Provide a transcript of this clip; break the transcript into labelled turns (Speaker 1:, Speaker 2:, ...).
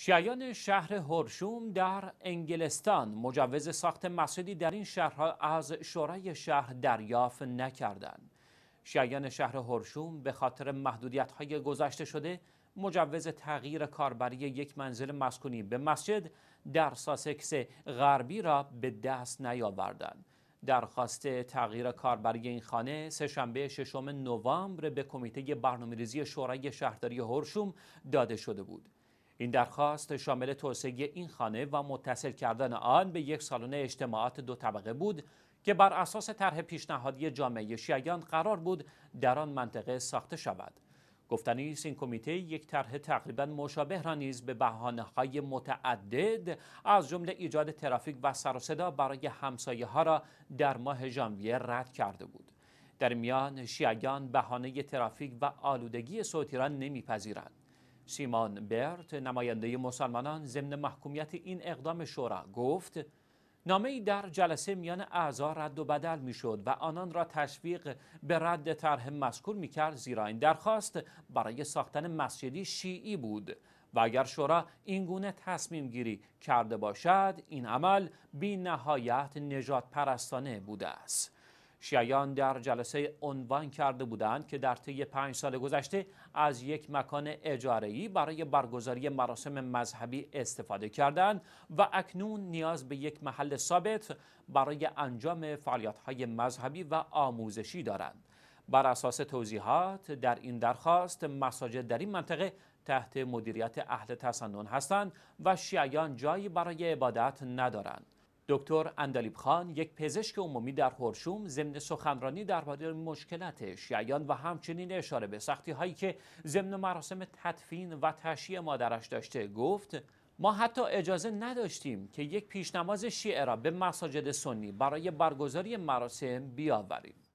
Speaker 1: شیعیان شهر هرشوم در انگلستان مجوز ساخت مسجدی در این شهرها از شورای شهر دریافت نکردند. شیعیان شهر هرشوم به خاطر محدودیت های گذشته شده مجوز تغییر کاربری یک منزل مسکونی به مسجد در ساسکس غربی را به دست نیاوردند. درخواست تغییر کاربری این خانه سهشنبه ششم نوامبر به کمیته برنامه‌ریزی شورای شهرداری هرشوم داده شده بود. این درخواست شامل توسعه این خانه و متصل کردن آن به یک سالن اجتماعات دو طبقه بود که بر اساس طرح پیشنهادی جامعه شیعیان قرار بود در آن منطقه ساخته شود گفتنی است این کمیته یک طرح تقریبا مشابه را نیز به بحانه های متعدد از جمله ایجاد ترافیک و سر و صدا برای همسایه ها را در ماه ژانویه رد کرده بود در میان شیعیان بهانه ترافیک و آلودگی صوتی را نمیپذیرند سیمان برت نماینده مسلمانان ضمن محکومیت این اقدام شورا گفت نامه در جلسه میان اعضا رد و بدل میشد و آنان را تشویق به رد طرح مذکور میکرد زیرا این درخواست برای ساختن مسجدی شیعی بود و اگر شورا این گونه تصمیم گیری کرده باشد این عمل بی نهایت نجات پرستانه بوده است شیعیان در جلسه عنوان کرده بودند که در طی پنج سال گذشته از یک مکان اجاره‌ای برای برگزاری مراسم مذهبی استفاده کردند و اکنون نیاز به یک محل ثابت برای انجام فعالیت‌های مذهبی و آموزشی دارند. بر اساس توضیحات در این درخواست مساجد در این منطقه تحت مدیریت اهل تسنن هستند و شیعیان جایی برای عبادت ندارند. دکتر اندالیب خان یک پزشک عمومی در خورشوم ضمن سخنرانی درباره مشکلات شیعیان و همچنین اشاره به سختی هایی که ضمن مراسم تدفین و تشییع مادرش داشته گفت ما حتی اجازه نداشتیم که یک پیشنماز شیعه را به مساجد سنی برای برگزاری مراسم بیاوریم